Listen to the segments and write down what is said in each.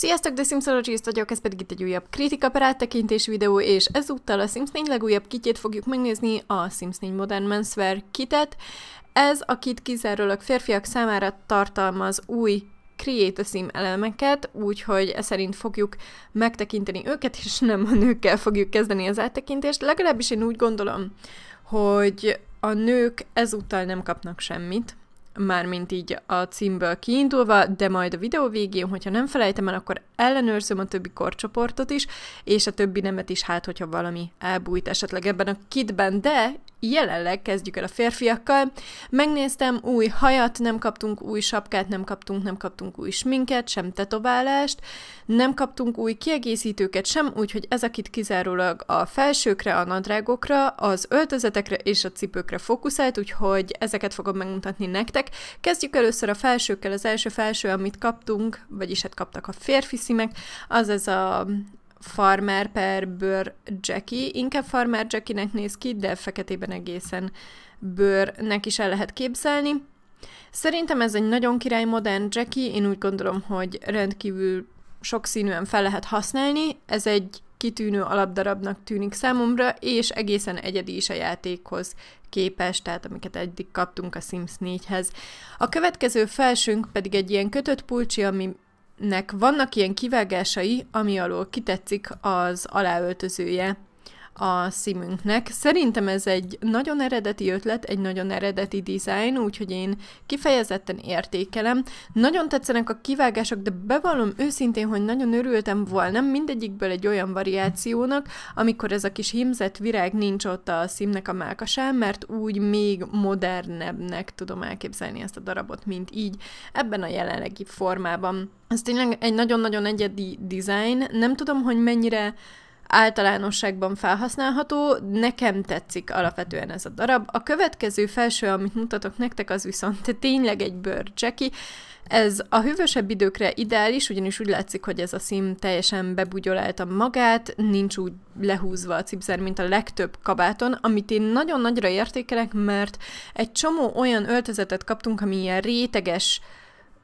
Sziasztok, The Sims vagyok, ez pedig itt egy újabb kritika áttekintés videó, és ezúttal a Sims 4 legújabb kitjét fogjuk megnézni, a Sims 4 Modern Menswear kitet. Ez a kit kizárólag férfiak számára tartalmaz új Create a Sim elemeket, úgyhogy e szerint fogjuk megtekinteni őket, és nem a nőkkel fogjuk kezdeni az áttekintést. Legalábbis én úgy gondolom, hogy a nők ezúttal nem kapnak semmit, mármint így a címből kiindulva, de majd a videó végén, hogyha nem felejtem el, akkor ellenőrzöm a többi korcsoportot is, és a többi nemet is, hát hogyha valami elbújt esetleg ebben a kitben, de jelenleg kezdjük el a férfiakkal. Megnéztem, új hajat nem kaptunk, új sapkát nem kaptunk, nem kaptunk új sminket, sem tetoválást, nem kaptunk új kiegészítőket sem, úgyhogy ez akit kizárólag a felsőkre, a nadrágokra, az öltözetekre és a cipőkre fókuszált, úgyhogy ezeket fogom megmutatni nektek. Kezdjük először a felsőkkel, az első felső, amit kaptunk, vagyis hát kaptak a férfi szímek, az ez a farmer per bőr Jackie. Inkább farmer Jackie-nek néz ki, de feketében egészen bőrnek is el lehet képzelni. Szerintem ez egy nagyon király modern Jackie, én úgy gondolom, hogy rendkívül sokszínűen fel lehet használni. Ez egy kitűnő alapdarabnak tűnik számomra, és egészen egyedi is a játékhoz képes, tehát amiket eddig kaptunk a Sims 4-hez. A következő felsőnk pedig egy ilyen kötött pulcsi, ami nek vannak ilyen kivágásai, ami alól kitetszik az aláöltözője a szimünknek. Szerintem ez egy nagyon eredeti ötlet, egy nagyon eredeti design, úgyhogy én kifejezetten értékelem. Nagyon tetszenek a kivágások, de bevallom őszintén, hogy nagyon örültem volna mindegyikből egy olyan variációnak, amikor ez a kis hímzett virág nincs ott a szimnek a mákasán, mert úgy még modernebbnek tudom elképzelni ezt a darabot, mint így ebben a jelenlegi formában. Ez tényleg egy nagyon-nagyon egyedi design, nem tudom, hogy mennyire általánosságban felhasználható, nekem tetszik alapvetően ez a darab. A következő felső, amit mutatok nektek, az viszont tényleg egy bőrcseki, ez a hűvösebb időkre ideális, ugyanis úgy látszik, hogy ez a szín teljesen bebugyolálta magát, nincs úgy lehúzva a cipzer, mint a legtöbb kabáton, amit én nagyon nagyra értékelek, mert egy csomó olyan öltözetet kaptunk, ami ilyen réteges,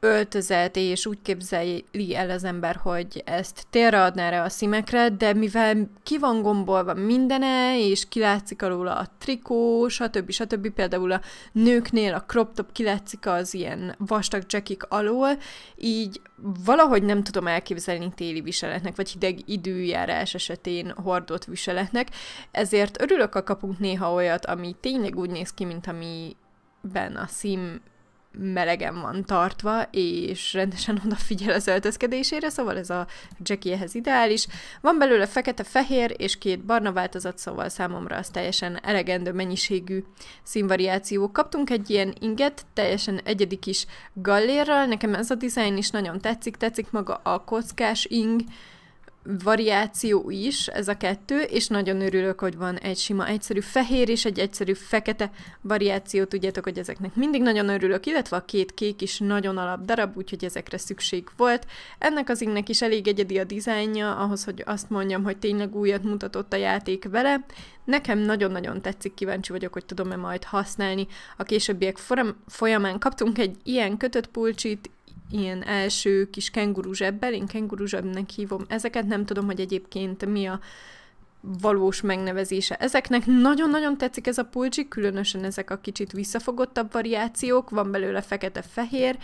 öltözet, és úgy képzeli el az ember, hogy ezt térre adná rá a szimekre, de mivel ki van gombolva mindene, és kilátszik alul a trikó, stb. stb. Például a nőknél a crop top kilátszik az ilyen vastag jackik alól, így valahogy nem tudom elképzelni téli viseletnek, vagy hideg időjárás esetén hordott viseletnek, ezért örülök, ha kapunk néha olyat, ami tényleg úgy néz ki, mint ami ben a szím melegen van tartva, és rendesen odafigyel az öltözkedésére, szóval ez a Jackie ehhez ideális. Van belőle fekete-fehér és két barna változat, szóval számomra az teljesen elegendő mennyiségű színvariáció. Kaptunk egy ilyen inget, teljesen egyedi kis gallérral, nekem ez a dizájn is nagyon tetszik, tetszik maga a kockás ing, variáció is ez a kettő, és nagyon örülök, hogy van egy sima egyszerű fehér és egy egyszerű fekete variáció. Tudjátok, hogy ezeknek mindig nagyon örülök, illetve a két kék is nagyon alap darab, úgyhogy ezekre szükség volt. Ennek az innek is elég egyedi a dizájnja, ahhoz, hogy azt mondjam, hogy tényleg újat mutatott a játék vele. Nekem nagyon-nagyon tetszik, kíváncsi vagyok, hogy tudom-e majd használni. A későbbiek folyamán kaptunk egy ilyen kötött pulcsit, ilyen első kis kenguru zsebbel, én kenguru zsebnek hívom ezeket, nem tudom, hogy egyébként mi a valós megnevezése. Ezeknek nagyon-nagyon tetszik ez a pulcsi, különösen ezek a kicsit visszafogottabb variációk, van belőle fekete-fehér,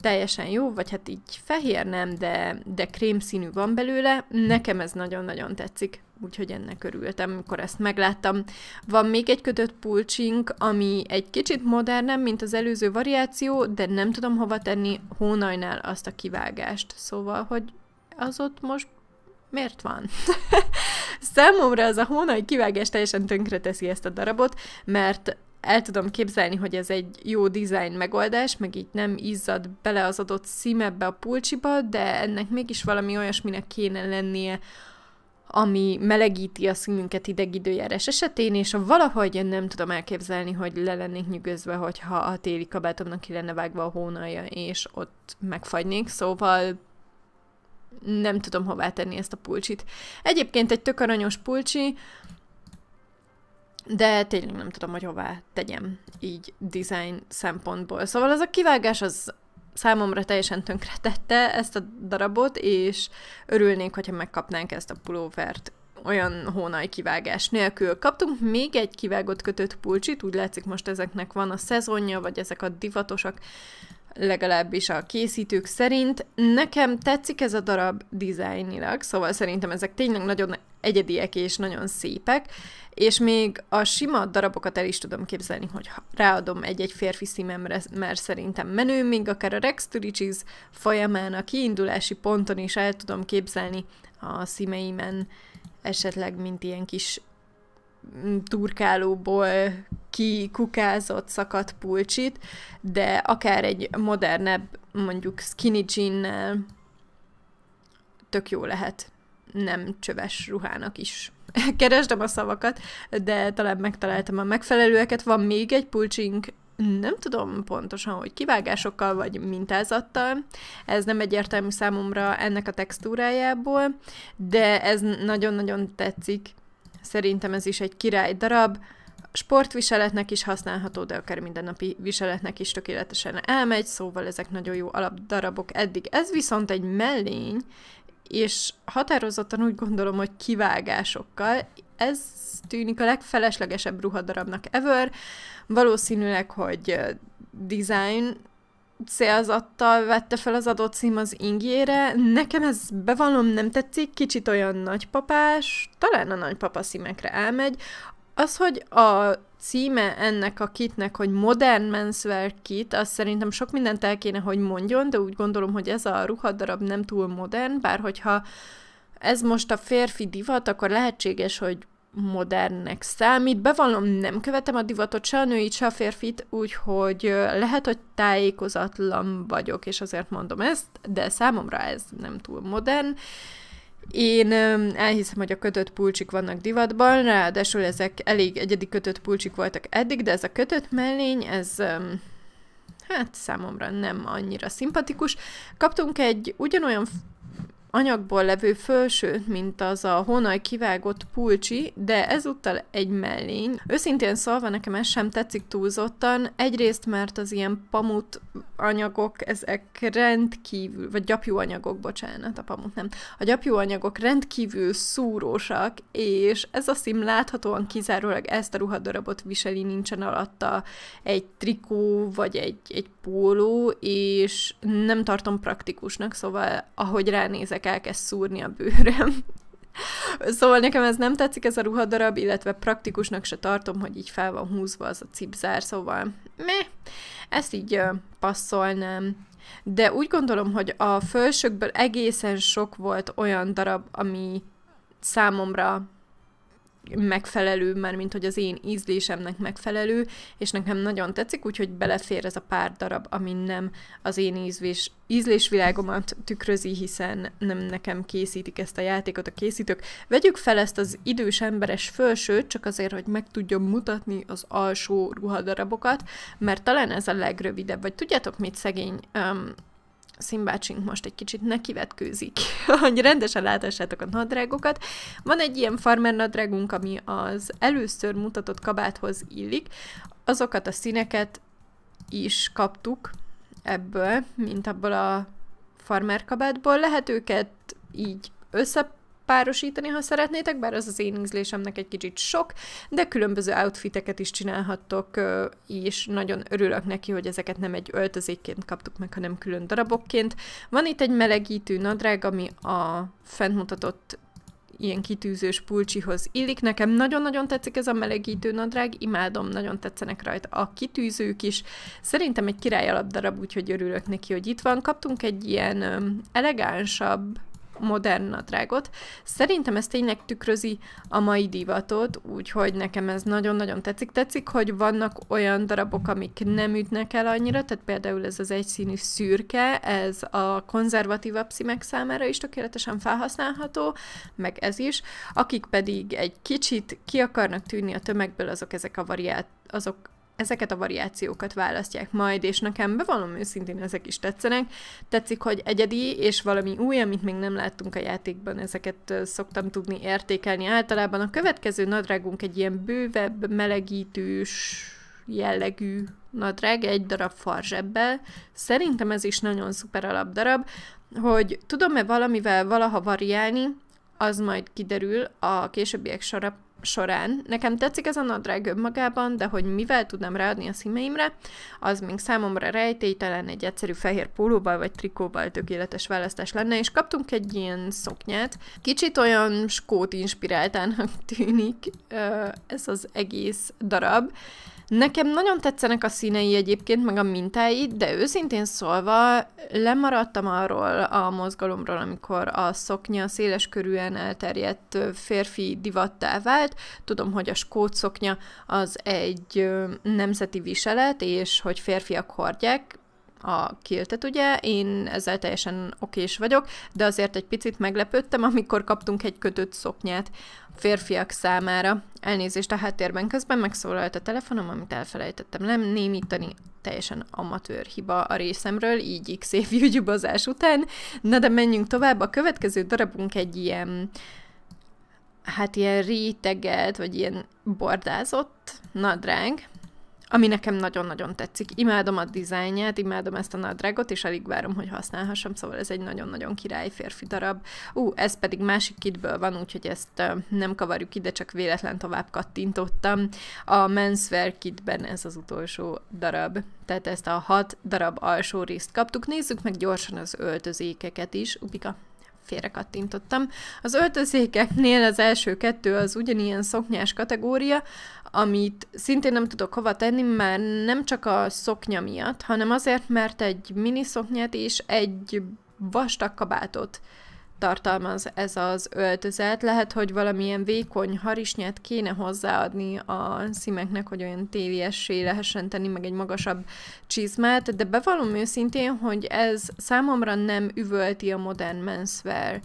teljesen jó, vagy hát így fehér nem, de, de krém színű van belőle. Nekem ez nagyon-nagyon tetszik, úgyhogy ennek örültem, amikor ezt megláttam. Van még egy kötött pulcsink, ami egy kicsit modernem, mint az előző variáció, de nem tudom hova tenni hónajnál azt a kivágást. Szóval, hogy az ott most miért van? Számomra az a hónai kivágás teljesen tönkreteszi ezt a darabot, mert el tudom képzelni, hogy ez egy jó design megoldás, meg így nem izzad bele az adott szím ebbe a pulcsiba, de ennek mégis valami olyasminek kéne lennie, ami melegíti a színünket ideg időjárás esetén, és valahogy nem tudom elképzelni, hogy le lennék nyugözve, hogyha a téli kabátomnak ki lenne vágva a hónalja, és ott megfagynék, szóval nem tudom hová tenni ezt a pulcsit. Egyébként egy tök aranyos pulcsi, de tényleg nem tudom, hogy hová tegyem így design szempontból. Szóval az a kivágás az számomra teljesen tönkretette ezt a darabot, és örülnék, hogyha megkapnánk ezt a pulóvert olyan hónai kivágás nélkül. Kaptunk még egy kivágott kötött pulcsit, úgy látszik most ezeknek van a szezonja, vagy ezek a divatosak legalábbis a készítők szerint. Nekem tetszik ez a darab dizájnilag, szóval szerintem ezek tényleg nagyon egyediek és nagyon szépek, és még a sima darabokat el is tudom képzelni, hogy ráadom egy-egy férfi szímemre, mert szerintem menő, még akár a Rex Turicis folyamán a kiindulási ponton is el tudom képzelni a szímeimen esetleg, mint ilyen kis turkálóból kikukázott szakadt pulcsit, de akár egy modernebb, mondjuk skinny jean tök jó lehet nem csöves ruhának is. Keresdem a szavakat, de talán megtaláltam a megfelelőeket. Van még egy pulcsink, nem tudom pontosan, hogy kivágásokkal vagy mintázattal. Ez nem egyértelmű számomra ennek a textúrájából, de ez nagyon-nagyon tetszik. Szerintem ez is egy király darab. Sportviseletnek is használható, de akár mindennapi viseletnek is tökéletesen elmegy, szóval ezek nagyon jó alapdarabok eddig. Ez viszont egy mellény, és határozottan úgy gondolom, hogy kivágásokkal. Ez tűnik a legfeleslegesebb ruhadarabnak ever. Valószínűleg, hogy design célzattal vette fel az adott cím az ingére. Nekem ez bevallom nem tetszik, kicsit olyan nagypapás, talán a nagypapa szímekre elmegy. Az, hogy a címe ennek a kitnek, hogy Modern Menswear Kit, az szerintem sok mindent el kéne, hogy mondjon, de úgy gondolom, hogy ez a ruhadarab nem túl modern, bár hogyha ez most a férfi divat, akkor lehetséges, hogy modernnek számít. Bevallom, nem követem a divatot, se a nőit, se a férfit, úgyhogy lehet, hogy tájékozatlan vagyok, és azért mondom ezt, de számomra ez nem túl modern. Én elhiszem, hogy a kötött pulcsik vannak divatban, ráadásul ezek elég egyedi kötött pulcsik voltak eddig, de ez a kötött mellény, ez hát számomra nem annyira szimpatikus. Kaptunk egy ugyanolyan anyagból levő felső mint az a honaj kivágott pulcsi, de ezúttal egy mellény. Őszintén szólva nekem ez sem tetszik túlzottan, egyrészt mert az ilyen pamut anyagok, ezek rendkívül, vagy gyapjú anyagok, bocsánat, a pamut nem. A gyapjú anyagok rendkívül szúrósak, és ez a szim láthatóan kizárólag ezt a ruhadarabot viseli, nincsen alatta egy trikó, vagy egy, egy póló, és nem tartom praktikusnak, szóval ahogy ránézek, direkt elkezd szúrni a bőröm. Szóval nekem ez nem tetszik ez a ruhadarab, illetve praktikusnak se tartom, hogy így fel van húzva az a cipzár, szóval meh, ezt így passzolnám. De úgy gondolom, hogy a fölsökből egészen sok volt olyan darab, ami számomra megfelelő, már mint hogy az én ízlésemnek megfelelő, és nekem nagyon tetszik, úgyhogy belefér ez a pár darab, ami nem az én ízlés, ízlésvilágomat tükrözi, hiszen nem nekem készítik ezt a játékot a készítők. Vegyük fel ezt az idős emberes felsőt, csak azért, hogy meg tudjam mutatni az alsó ruhadarabokat, mert talán ez a legrövidebb, vagy tudjátok mit szegény um, szimbácsink most egy kicsit nekivetkőzik, hogy rendesen látassátok a nadrágokat. Van egy ilyen farmer nadrágunk, ami az először mutatott kabáthoz illik. Azokat a színeket is kaptuk ebből, mint abból a farmer kabátból. Lehet őket így össze párosítani, ha szeretnétek, bár az az én ízlésemnek egy kicsit sok, de különböző outfiteket is csinálhattok, és nagyon örülök neki, hogy ezeket nem egy öltözékként kaptuk meg, hanem külön darabokként. Van itt egy melegítő nadrág, ami a fentmutatott ilyen kitűzős pulcsihoz illik. Nekem nagyon-nagyon tetszik ez a melegítő nadrág, imádom, nagyon tetszenek rajta a kitűzők is. Szerintem egy király alapdarab, úgyhogy örülök neki, hogy itt van. Kaptunk egy ilyen elegánsabb modern nadrágot. Szerintem ez tényleg tükrözi a mai divatot, úgyhogy nekem ez nagyon-nagyon tetszik. Tetszik, hogy vannak olyan darabok, amik nem ütnek el annyira, tehát például ez az egyszínű szürke, ez a konzervatívabb szímek számára is tökéletesen felhasználható, meg ez is. Akik pedig egy kicsit ki akarnak tűnni a tömegből, azok ezek a variát, azok ezeket a variációkat választják majd, és nekem bevallom őszintén ezek is tetszenek. Tetszik, hogy egyedi, és valami új, amit még nem láttunk a játékban, ezeket szoktam tudni értékelni általában. A következő nadrágunk egy ilyen bővebb, melegítős jellegű nadrág, egy darab farzsebbel. Szerintem ez is nagyon szuper alapdarab, hogy tudom-e valamivel valaha variálni, az majd kiderül a későbbiek során, során. Nekem tetszik ez a nadrág önmagában, de hogy mivel tudnám ráadni a színeimre, az még számomra rejtélytelen egy egyszerű fehér pólóval vagy trikóval tökéletes választás lenne, és kaptunk egy ilyen szoknyát. Kicsit olyan skót inspiráltának tűnik ez az egész darab, Nekem nagyon tetszenek a színei egyébként, meg a mintái, de őszintén szólva lemaradtam arról a mozgalomról, amikor a szoknya széles körűen elterjedt férfi divattá vált. Tudom, hogy a skót szoknya az egy nemzeti viselet, és hogy férfiak hordják, a kiltet, ugye, én ezzel teljesen okés vagyok, de azért egy picit meglepődtem, amikor kaptunk egy kötött szoknyát férfiak számára. Elnézést a háttérben közben megszólalt a telefonom, amit elfelejtettem nem némítani, teljesen amatőr hiba a részemről, így x év jügyubazás után. Na de menjünk tovább, a következő darabunk egy ilyen hát ilyen réteget, vagy ilyen bordázott nadrág, ami nekem nagyon-nagyon tetszik. Imádom a dizájnját, imádom ezt a nadrágot, és alig várom, hogy használhassam, szóval ez egy nagyon-nagyon király férfi darab. Ú, ez pedig másik kitből van, úgyhogy ezt nem kavarjuk ide, csak véletlen tovább kattintottam. A menswear kitben ez az utolsó darab, tehát ezt a hat darab alsó részt kaptuk. Nézzük meg gyorsan az öltözékeket is. Upika félre kattintottam. Az öltözékeknél az első kettő az ugyanilyen szoknyás kategória, amit szintén nem tudok hova tenni, már nem csak a szoknya miatt, hanem azért, mert egy mini szoknyát és egy vastag kabátot tartalmaz ez az öltözet. Lehet, hogy valamilyen vékony harisnyát kéne hozzáadni a szímeknek, hogy olyan téliessé lehessen tenni, meg egy magasabb csizmát, de bevallom őszintén, hogy ez számomra nem üvölti a modern menswear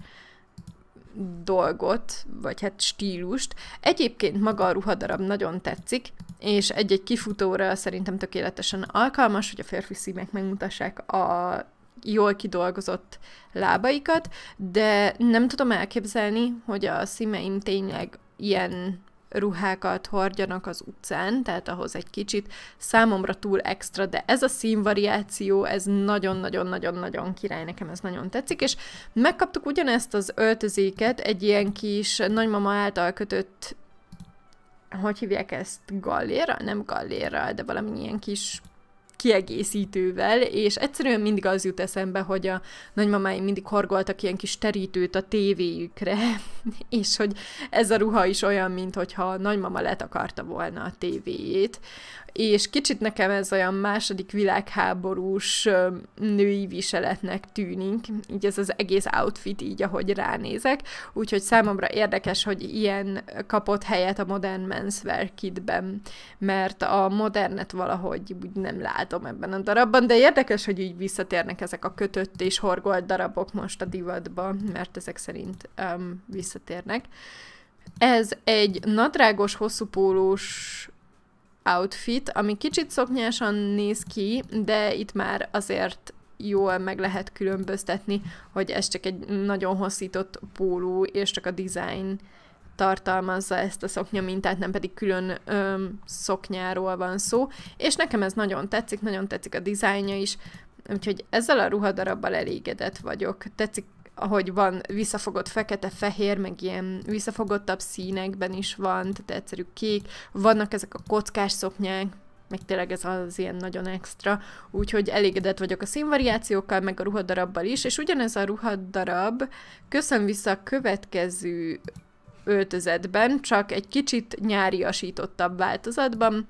dolgot, vagy hát stílust. Egyébként maga a ruhadarab nagyon tetszik, és egy-egy kifutóra szerintem tökéletesen alkalmas, hogy a férfi szímek megmutassák a jól kidolgozott lábaikat, de nem tudom elképzelni, hogy a szímeim tényleg ilyen ruhákat hordjanak az utcán, tehát ahhoz egy kicsit számomra túl extra, de ez a színvariáció, ez nagyon-nagyon-nagyon-nagyon király, nekem ez nagyon tetszik, és megkaptuk ugyanezt az öltözéket, egy ilyen kis nagymama által kötött hogy hívják ezt, gallérral? Nem gallérral, de valami ilyen kis kiegészítővel, és egyszerűen mindig az jut eszembe, hogy a nagymamáim mindig horgoltak ilyen kis terítőt a tévéjükre, és hogy ez a ruha is olyan, mint hogyha nagymama letakarta volna a tévéjét és kicsit nekem ez olyan második világháborús női viseletnek tűnik, így ez az egész outfit így, ahogy ránézek, úgyhogy számomra érdekes, hogy ilyen kapott helyet a modern menswear kitben, mert a modernet valahogy úgy nem látom ebben a darabban, de érdekes, hogy így visszatérnek ezek a kötött és horgolt darabok most a divatba, mert ezek szerint um, visszatérnek. Ez egy nadrágos, hosszú pólós outfit, ami kicsit szoknyásan néz ki, de itt már azért jól meg lehet különböztetni, hogy ez csak egy nagyon hosszított póló, és csak a design tartalmazza ezt a szoknya mintát, nem pedig külön öm, szoknyáról van szó, és nekem ez nagyon tetszik, nagyon tetszik a dizájnja is, úgyhogy ezzel a ruhadarabbal elégedett vagyok. Tetszik ahogy van visszafogott fekete-fehér, meg ilyen visszafogottabb színekben is van, tehát egyszerű kék, vannak ezek a kockás szoknyák, meg tényleg ez az ilyen nagyon extra, úgyhogy elégedett vagyok a színvariációkkal, meg a ruhadarabbal is, és ugyanez a ruhadarab köszön vissza a következő öltözetben, csak egy kicsit nyáriasítottabb változatban,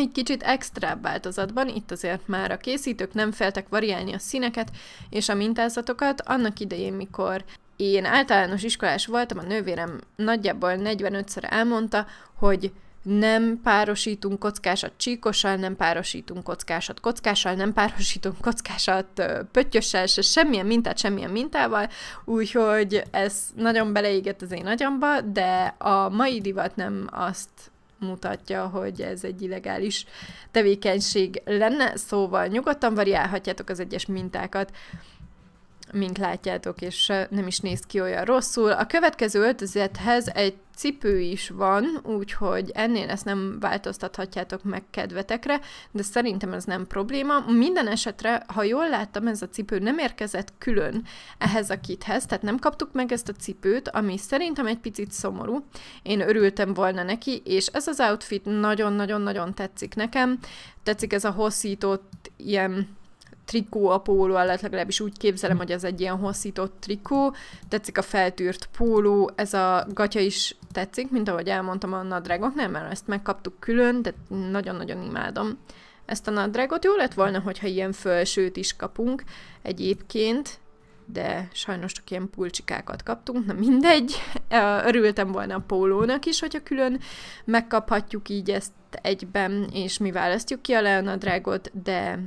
egy kicsit extra változatban, itt azért már a készítők nem feltek variálni a színeket és a mintázatokat, annak idején, mikor én általános iskolás voltam, a nővérem nagyjából 45-szer elmondta, hogy nem párosítunk kockásat csíkossal, nem párosítunk kockásat kockással, nem párosítunk kockásat pöttyössel, se semmilyen mintát, semmilyen mintával, úgyhogy ez nagyon beleégett az én agyamba, de a mai divat nem azt mutatja, hogy ez egy illegális tevékenység lenne, szóval nyugodtan variálhatjátok az egyes mintákat mint látjátok, és nem is néz ki olyan rosszul. A következő öltözethez egy cipő is van, úgyhogy ennél ezt nem változtathatjátok meg kedvetekre, de szerintem ez nem probléma. Minden esetre, ha jól láttam, ez a cipő nem érkezett külön ehhez a kithez, tehát nem kaptuk meg ezt a cipőt, ami szerintem egy picit szomorú. Én örültem volna neki, és ez az outfit nagyon-nagyon-nagyon tetszik nekem. Tetszik ez a hosszított ilyen trikó a póló alatt, legalábbis úgy képzelem, hogy ez egy ilyen hosszított trikó, tetszik a feltűrt póló, ez a gatya is tetszik, mint ahogy elmondtam a nadrágoknál, mert ezt megkaptuk külön, de nagyon-nagyon imádom. Ezt a nadrágot jó lett volna, hogyha ilyen felsőt is kapunk egyébként, de sajnos csak ilyen pulcsikákat kaptunk, na mindegy. Örültem volna a pólónak is, hogyha külön megkaphatjuk így ezt egyben, és mi választjuk ki a leonadrágot, de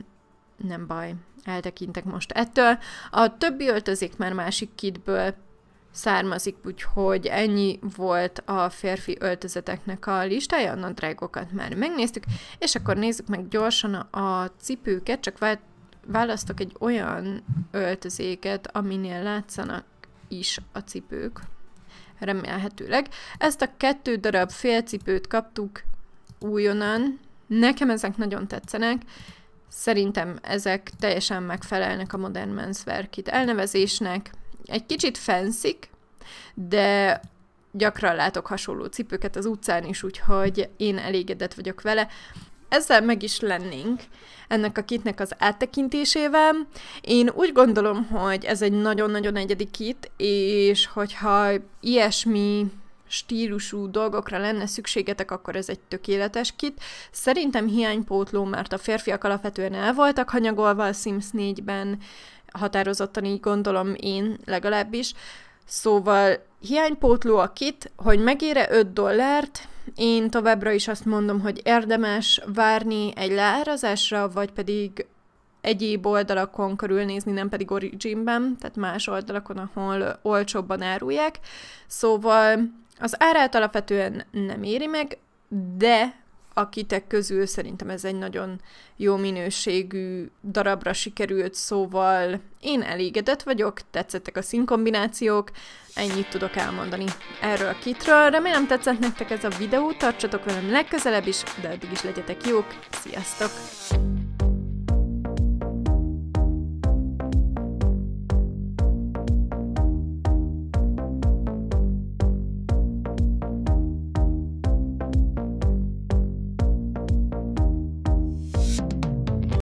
nem baj, eltekintek most ettől. A többi öltözik már másik kitből származik, úgyhogy ennyi volt a férfi öltözeteknek a listája, a drágokat már megnéztük, és akkor nézzük meg gyorsan a cipőket, csak választok egy olyan öltözéket, aminél látszanak is a cipők, remélhetőleg. Ezt a kettő darab félcipőt kaptuk újonnan, nekem ezek nagyon tetszenek, Szerintem ezek teljesen megfelelnek a modern menswear kit elnevezésnek. Egy kicsit fenszik, de gyakran látok hasonló cipőket az utcán is, úgyhogy én elégedett vagyok vele. Ezzel meg is lennénk ennek a kitnek az áttekintésével. Én úgy gondolom, hogy ez egy nagyon-nagyon egyedi kit, és hogyha ilyesmi stílusú dolgokra lenne szükségetek, akkor ez egy tökéletes kit. Szerintem hiánypótló, mert a férfiak alapvetően el voltak hanyagolva a Sims 4-ben, határozottan így gondolom én legalábbis. Szóval hiánypótló a kit, hogy megére 5 dollárt, én továbbra is azt mondom, hogy érdemes várni egy leárazásra, vagy pedig egyéb oldalakon körülnézni, nem pedig Originben, tehát más oldalakon, ahol olcsóbban árulják. Szóval az árát alapvetően nem éri meg, de akitek közül szerintem ez egy nagyon jó minőségű darabra sikerült, szóval én elégedett vagyok, tetszettek a színkombinációk, ennyit tudok elmondani erről a kitről. Remélem tetszett nektek ez a videó, tartsatok velem legközelebb is, de addig is legyetek jók, sziasztok!